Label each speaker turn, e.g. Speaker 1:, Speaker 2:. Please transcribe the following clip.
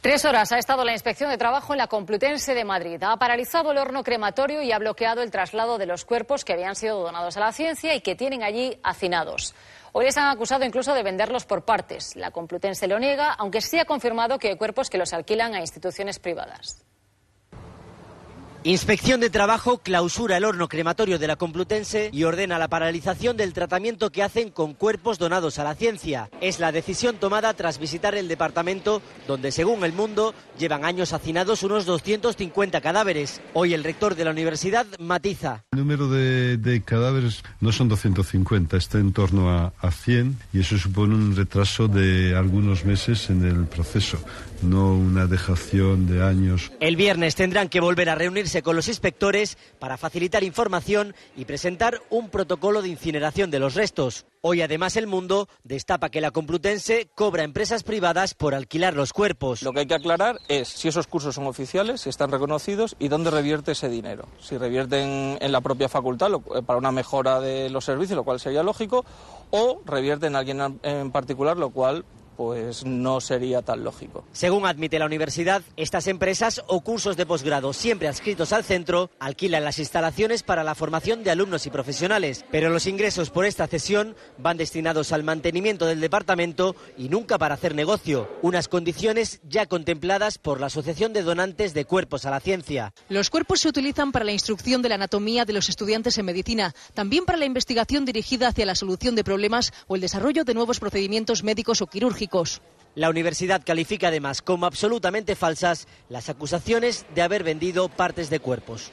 Speaker 1: Tres horas ha estado la inspección de trabajo en la Complutense de Madrid. Ha paralizado el horno crematorio y ha bloqueado el traslado de los cuerpos que habían sido donados a la ciencia y que tienen allí hacinados. Hoy les han acusado incluso de venderlos por partes. La Complutense lo niega, aunque sí ha confirmado que hay cuerpos que los alquilan a instituciones privadas.
Speaker 2: Inspección de Trabajo clausura el horno crematorio de la Complutense y ordena la paralización del tratamiento que hacen con cuerpos donados a la ciencia. Es la decisión tomada tras visitar el departamento donde, según el mundo, llevan años hacinados unos 250 cadáveres. Hoy el rector de la universidad matiza.
Speaker 3: El número de, cadáveres no son 250, está en torno a, a 100 y eso supone un retraso de algunos meses en el proceso, no una dejación de años.
Speaker 2: El viernes tendrán que volver a reunirse con los inspectores para facilitar información y presentar un protocolo de incineración de los restos. Hoy además El Mundo destapa que la Complutense cobra a empresas privadas por alquilar los cuerpos. Lo que hay que aclarar es si esos cursos son oficiales, si están reconocidos y dónde revierte ese dinero.
Speaker 1: Si revierten en la propia facultad eh, para una mejora de los servicios, lo cual sería lógico,
Speaker 2: o revierten en alguien en particular, lo cual pues no sería tan lógico. Según admite la universidad, estas empresas o cursos de posgrado siempre adscritos al centro alquilan las instalaciones para la formación de alumnos y profesionales, pero los ingresos por esta cesión van destinados al mantenimiento del departamento y nunca para hacer negocio, unas condiciones ya contempladas por la Asociación de Donantes de Cuerpos a la Ciencia.
Speaker 4: Los cuerpos se utilizan para la instrucción de la anatomía de los estudiantes en medicina, también para la investigación dirigida hacia la solución de problemas o el desarrollo de nuevos procedimientos médicos o quirúrgicos
Speaker 2: la universidad califica además como absolutamente falsas las acusaciones de haber vendido partes de cuerpos.